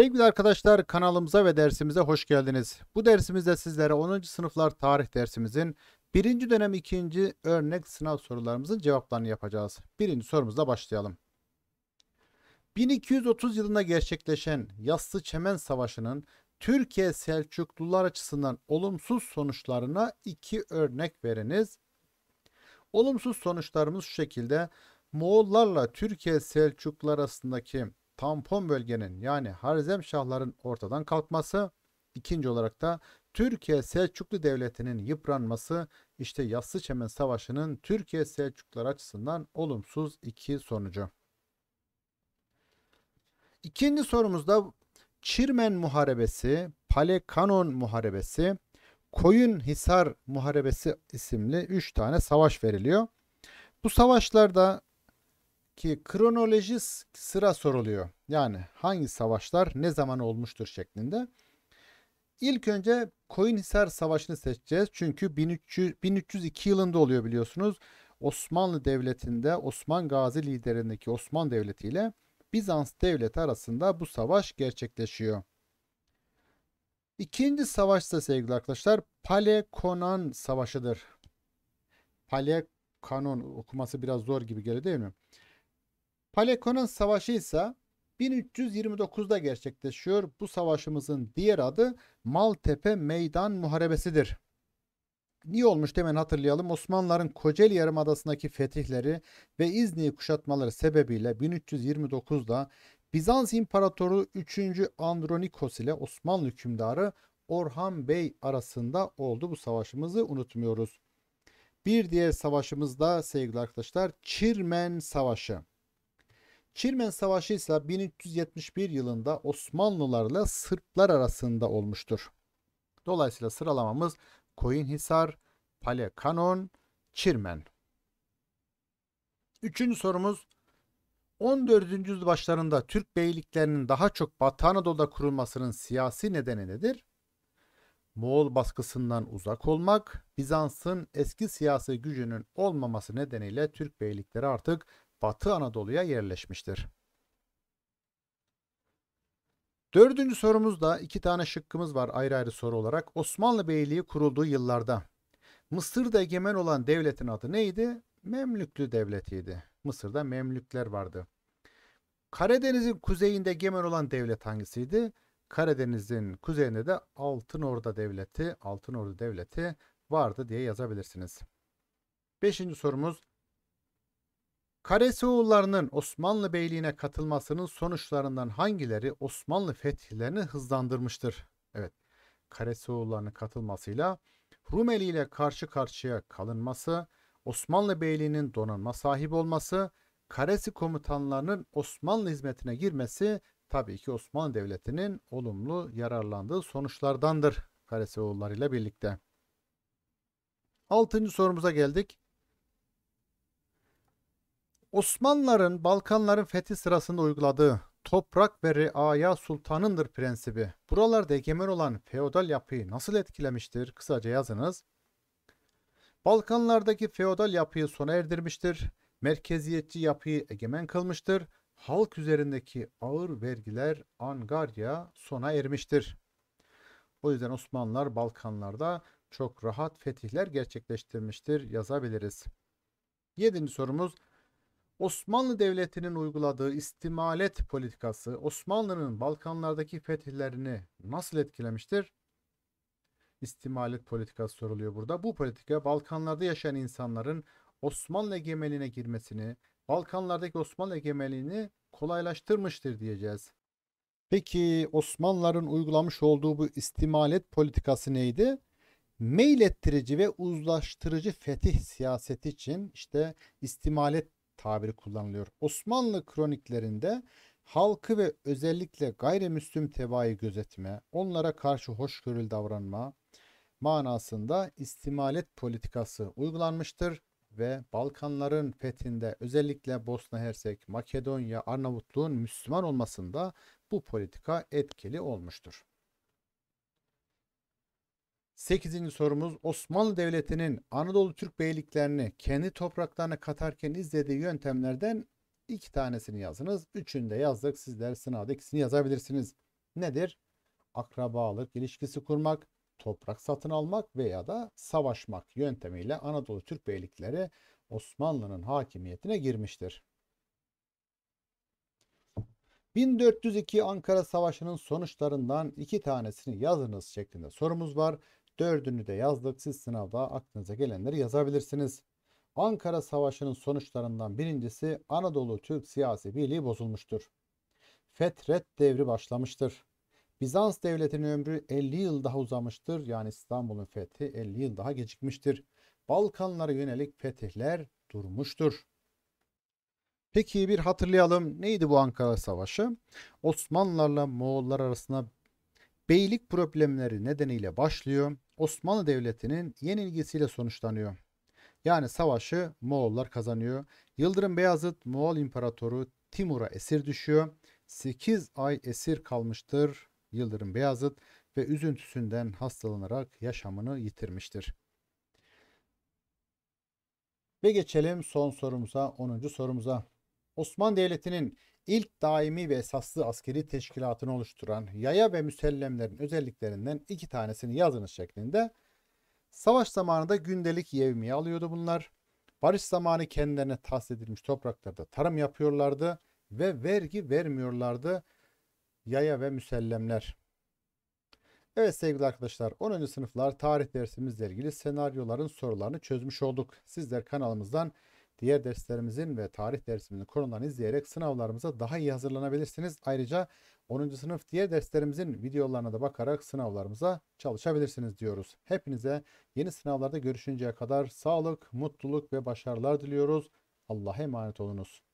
Sevgili arkadaşlar kanalımıza ve dersimize hoş geldiniz. Bu dersimizde sizlere 10. sınıflar tarih dersimizin 1. dönem 2. örnek sınav sorularımızın cevaplarını yapacağız. 1. sorumuzla başlayalım. 1230 yılında gerçekleşen Yassı Çemen Savaşı'nın Türkiye Selçuklular açısından olumsuz sonuçlarına iki örnek veriniz. Olumsuz sonuçlarımız şu şekilde. Moğollarla Türkiye Selçuklular arasındaki tampon bölgenin yani Harzem Şahların ortadan kalkması, ikinci olarak da Türkiye Selçuklu Devleti'nin yıpranması işte Yassı Çemen Savaşı'nın Türkiye Selçuklular açısından olumsuz iki sonucu. İkinci sorumuzda Çirmen Muharebesi, Palekanon Muharebesi, Koyunhisar Muharebesi isimli 3 tane savaş veriliyor. Bu savaşlarda ki kronoloji sıra soruluyor. Yani hangi savaşlar ne zaman olmuştur şeklinde. İlk önce Koyunhisar Savaşı'nı seçeceğiz. Çünkü 1300, 1302 yılında oluyor biliyorsunuz. Osmanlı Devleti'nde Osman Gazi liderindeki Osman Devleti ile Bizans Devleti arasında bu savaş gerçekleşiyor. İkinci savaş ise sevgili arkadaşlar pale Savaşı'dır. pale okuması biraz zor gibi geliyor değil mi? Palekonun Savaşı ise 1329'da gerçekleşiyor. Bu savaşımızın diğer adı Maltepe Meydan Muharebesidir. Niye olmuş hemen hatırlayalım. Osmanlıların Kocaeli Yarımadası'ndaki fetihleri ve İzni'yi kuşatmaları sebebiyle 1329'da Bizans İmparatoru 3. Andronikos ile Osmanlı hükümdarı Orhan Bey arasında oldu. Bu savaşımızı unutmuyoruz. Bir diğer savaşımız da sevgili arkadaşlar Çirmen Savaşı. Çirmen Savaşı ise 1371 yılında Osmanlılarla Sırplar arasında olmuştur. Dolayısıyla sıralamamız Koyunhisar, Palekanon, Çirmen. Üçüncü sorumuz 14. yüzyıl başlarında Türk beyliklerinin daha çok Batı Anadolu'da kurulmasının siyasi nedeni nedir? Moğol baskısından uzak olmak, Bizans'ın eski siyasi gücünün olmaması nedeniyle Türk beylikleri artık Batı Anadolu'ya yerleşmiştir. Dördüncü sorumuzda iki tane şıkkımız var ayrı ayrı soru olarak. Osmanlı Beyliği kurulduğu yıllarda Mısır'da egemen olan devletin adı neydi? Memlüklü devletiydi. Mısır'da Memlükler vardı. Karadeniz'in kuzeyinde egemen olan devlet hangisiydi? Karadeniz'in kuzeyinde de Orda devleti, Altın Orda devleti vardı diye yazabilirsiniz. Beşinci sorumuz Karesioğullarının Osmanlı Beyliğine katılmasının sonuçlarından hangileri Osmanlı fethilerini hızlandırmıştır? Evet, Karesioğullarının katılmasıyla Rumeli ile karşı karşıya kalınması, Osmanlı Beyliği'nin donanma sahibi olması, Karesi komutanlarının Osmanlı hizmetine girmesi tabii ki Osmanlı Devleti'nin olumlu yararlandığı sonuçlardandır Karesioğulları ile birlikte. Altıncı sorumuza geldik. Osmanlıların Balkanların fethi sırasında uyguladığı toprak ve reaya sultanındır prensibi buralarda egemen olan feodal yapıyı nasıl etkilemiştir kısaca yazınız. Balkanlardaki feodal yapıyı sona erdirmiştir, merkeziyetçi yapıyı egemen kılmıştır, halk üzerindeki ağır vergiler angarya sona ermiştir. O yüzden Osmanlılar Balkanlarda çok rahat fetihler gerçekleştirmiştir yazabiliriz. Yedinci sorumuz Osmanlı Devleti'nin uyguladığı istimalet politikası Osmanlı'nın Balkanlardaki fetihlerini nasıl etkilemiştir? İstimalet politikası soruluyor burada. Bu politika Balkanlarda yaşayan insanların Osmanlı egemenliğine girmesini, Balkanlardaki Osmanlı egemenliğini kolaylaştırmıştır diyeceğiz. Peki Osmanlıların uygulamış olduğu bu istimalet politikası neydi? meylettirici ve uzlaştırıcı fetih siyaseti için işte istimalet tabiri kullanılıyor. Osmanlı kroniklerinde halkı ve özellikle gayrimüslim tebaayı gözetme, onlara karşı hoşgörülü davranma manasında istimalet politikası uygulanmıştır ve Balkanların fethinde özellikle Bosna Hersek, Makedonya, Arnavutluğun Müslüman olmasında bu politika etkili olmuştur. 8. sorumuz Osmanlı Devleti'nin Anadolu Türk beyliklerini kendi topraklarına katarken izlediği yöntemlerden iki tanesini yazınız. Üçünü de yazdık. Sizler sınavda ikisini yazabilirsiniz. Nedir? Akrabalık ilişkisi kurmak, toprak satın almak veya da savaşmak yöntemiyle Anadolu Türk beylikleri Osmanlı'nın hakimiyetine girmiştir. 1402 Ankara Savaşı'nın sonuçlarından iki tanesini yazınız şeklinde sorumuz var. Dördünü de yazdık. Siz sınavda aklınıza gelenleri yazabilirsiniz. Ankara Savaşı'nın sonuçlarından birincisi Anadolu Türk siyasi birliği bozulmuştur. Fetret devri başlamıştır. Bizans devletinin ömrü 50 yıl daha uzamıştır. Yani İstanbul'un fethi 50 yıl daha gecikmiştir. Balkanlara yönelik fetihler durmuştur. Peki bir hatırlayalım. Neydi bu Ankara Savaşı? Osmanlılarla Moğollar arasında beylik problemleri nedeniyle başlıyor. Osmanlı Devleti'nin yenilgisiyle sonuçlanıyor. Yani savaşı Moğollar kazanıyor. Yıldırım Beyazıt Moğol İmparatoru Timur'a esir düşüyor. 8 ay esir kalmıştır Yıldırım Beyazıt ve üzüntüsünden hastalanarak yaşamını yitirmiştir. Ve geçelim son sorumuza, 10. sorumuza. Osmanlı Devleti'nin ilk daimi ve esaslı askeri teşkilatını oluşturan yaya ve müsellemlerin özelliklerinden iki tanesini yazınız şeklinde. Savaş zamanında gündelik yevmiye alıyordu bunlar. Barış zamanı kendilerine tahsis edilmiş topraklarda tarım yapıyorlardı ve vergi vermiyorlardı yaya ve müsellemler. Evet sevgili arkadaşlar 10. sınıflar tarih dersimizle ilgili senaryoların sorularını çözmüş olduk. Sizler kanalımızdan diğer derslerimizin ve tarih dersimizin konularını izleyerek sınavlarımıza daha iyi hazırlanabilirsiniz. Ayrıca 10. sınıf diğer derslerimizin videolarına da bakarak sınavlarımıza çalışabilirsiniz diyoruz. Hepinize yeni sınavlarda görüşünceye kadar sağlık, mutluluk ve başarılar diliyoruz. Allah'a emanet olunuz.